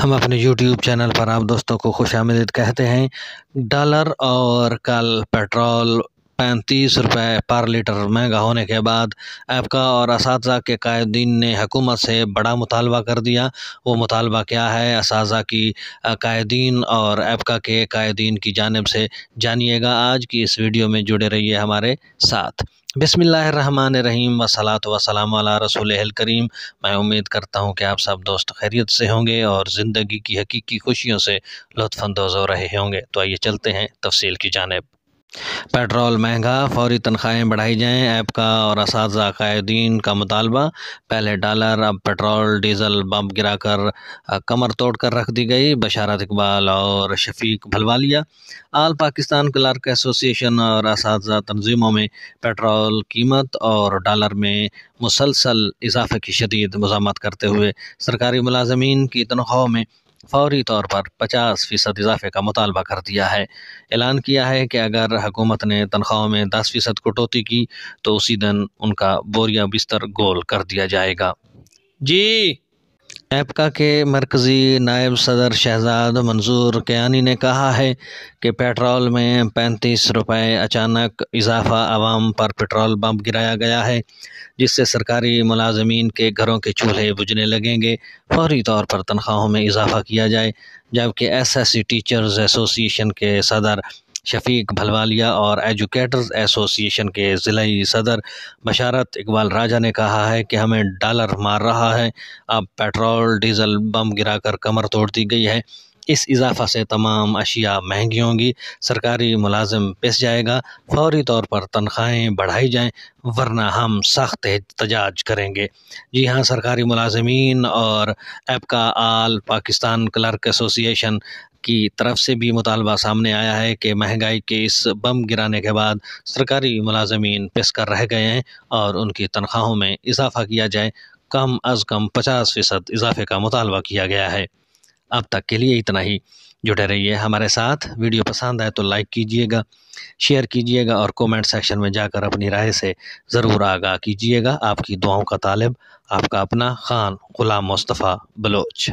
हम अपने YouTube channel पर आप दोस्तों को खुश आमदीद कहते हैं डॉलर और कल पेट्रोल पैंतीस रुपये पर लीटर महंगा होने के बाद एबका और इस के कायदीन ने हकूमत से बड़ा मुतालबा कर दिया वो मुतालबा क्या है इस की कायदीन और एबका के कायदीन की जानब से जानिएगा आज की इस वीडियो में जुड़े रहिए हमारे साथ बिसमीम वसलात वसलाम रसूल करीम मैं उम्मीद करता हूँ कि आप सब दोस्त खैरियत से होंगे और ज़िंदगी की हकीकी खुशियों से लुफानंदोज़ हो रहे होंगे तो आइए चलते हैं तफसील की जानब पेट्रोल महंगा फौरी तनख्वाहें बढ़ाई जाएं ऐप का और इसदीन का मुतालबा पहले डॉलर अब पेट्रोल डीजल बम गिरा कर कमर तोड़ कर रख दी गई बशारत इकबाल और Shafiq Bhalwalia all Pakistan clerk association और इस तनजीमों में पेट्रोल कीमत और डॉलर में मुसलसल इजाफे की शदीद मजामत करते हुए सरकारी मुलाजमीन की तनख्वाहों में फौरी तौर पर 50 फ़ीसद इजाफे का मुतालबा कर दिया है ऐलान किया है कि अगर हुकूमत ने तनख्वाहों में 10 फ़ीसद कटौती की तो उसी दिन उनका बोरिया बिस्तर गोल कर दिया जाएगा जी एपका के मरकज़ी नायब सदर शहजाद मंजूर कयानी ने कहा है कि पेट्रोल में पैंतीस रुपये अचानक इजाफा आवाम पर पेट्रोल बम गिराया गया है जिससे सरकारी मुलाजमीन के घरों के चूल्हे बुझने लगेंगे फौरी तौर पर तनख्वाहों में इजाफा किया जाए जबकि S S C teachers association के सदर शफीक भलवालिया और एजुकेटर्स एसोसिएशन के ज़िली सदर बशारत इकबाल राजा ने कहा है कि हमें डॉलर मार रहा है अब पेट्रोल डीजल बम गिराकर कमर तोड़ दी गई है इस इजाफा से तमाम अशिया महंगी होंगी सरकारी मुलाजम पिस जाएगा फौरी तौर पर तनख्वाहें बढ़ाई जाएं वरना हम सख्त एहतजाज करेंगे जी हाँ सरकारी मुलाजमीन और APCA all Pakistan clerk association की तरफ से भी मुतालबा सामने आया है कि महंगाई के इस बम गिराने के बाद सरकारी मुलाजमीन पिसकर रह गए हैं और उनकी तनख्वाहों में इजाफा किया जाए कम अज़ कम पचास फ़ीसद इजाफे का मुतालबा किया गया है अब तक के लिए इतना ही जुड़े रहिए हमारे साथ वीडियो पसंद आए तो लाइक कीजिएगा शेयर कीजिएगा और कमेंट सेक्शन में जाकर अपनी राय से ज़रूर आगाह कीजिएगा आपकी दुआओं का तालब आपका अपना ख़ान ग़ुलाम मुस्तफ़ा बलोच